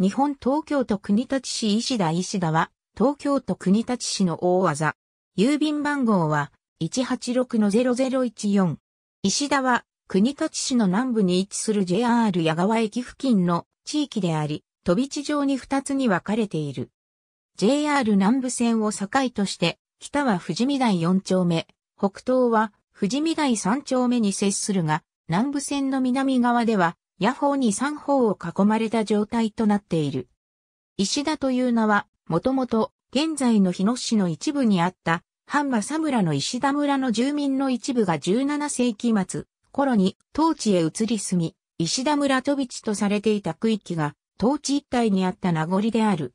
日本東京都国立市石田石田は、東京都国立市の大技。郵便番号は、186-0014。石田は、国立市の南部に位置する JR 矢川駅付近の地域であり、飛び地上に2つに分かれている。JR 南部線を境として、北は富士見台4丁目、北東は富士見台3丁目に接するが、南部線の南側ではヤホーに三方を囲まれた状態となっている。石田という名は、もともと、現在の日野市の一部にあった、半サ村の石田村の住民の一部が17世紀末頃に当地へ移り住み、石田村飛び地とされていた区域が、当地一帯にあった名残である。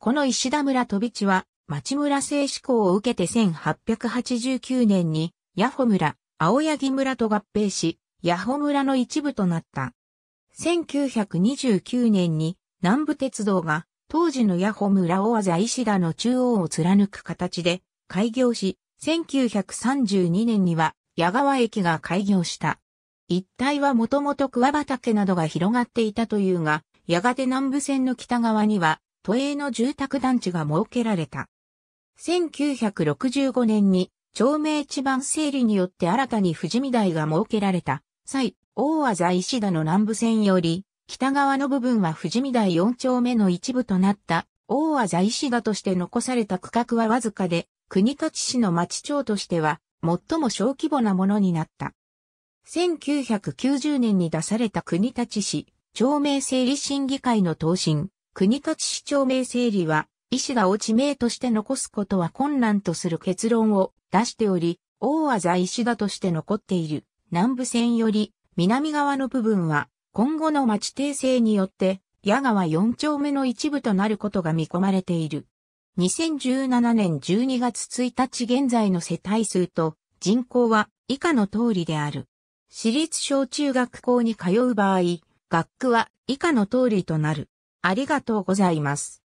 この石田村飛び地は、町村制施行を受けて1889年に、ヤホ村、青柳村と合併し、ヤホ村の一部となった。1929年に南部鉄道が当時の八穂村大字石田の中央を貫く形で開業し、1932年には矢川駅が開業した。一帯はもともと桑畑などが広がっていたというが、やがて南部線の北側には都営の住宅団地が設けられた。1965年に町名地盤整理によって新たに富士見台が設けられた。際、大和座石田の南部線より、北側の部分は富士見台四丁目の一部となった、大和座石田として残された区画はわずかで、国立市の町長としては、最も小規模なものになった。1990年に出された国立市、町名整理審議会の答申、国立市町名整理は、石田を地名として残すことは困難とする結論を出しており、大和座石田として残っている。南部線より南側の部分は今後の町訂正によって矢川4丁目の一部となることが見込まれている。2017年12月1日現在の世帯数と人口は以下の通りである。私立小中学校に通う場合、学区は以下の通りとなる。ありがとうございます。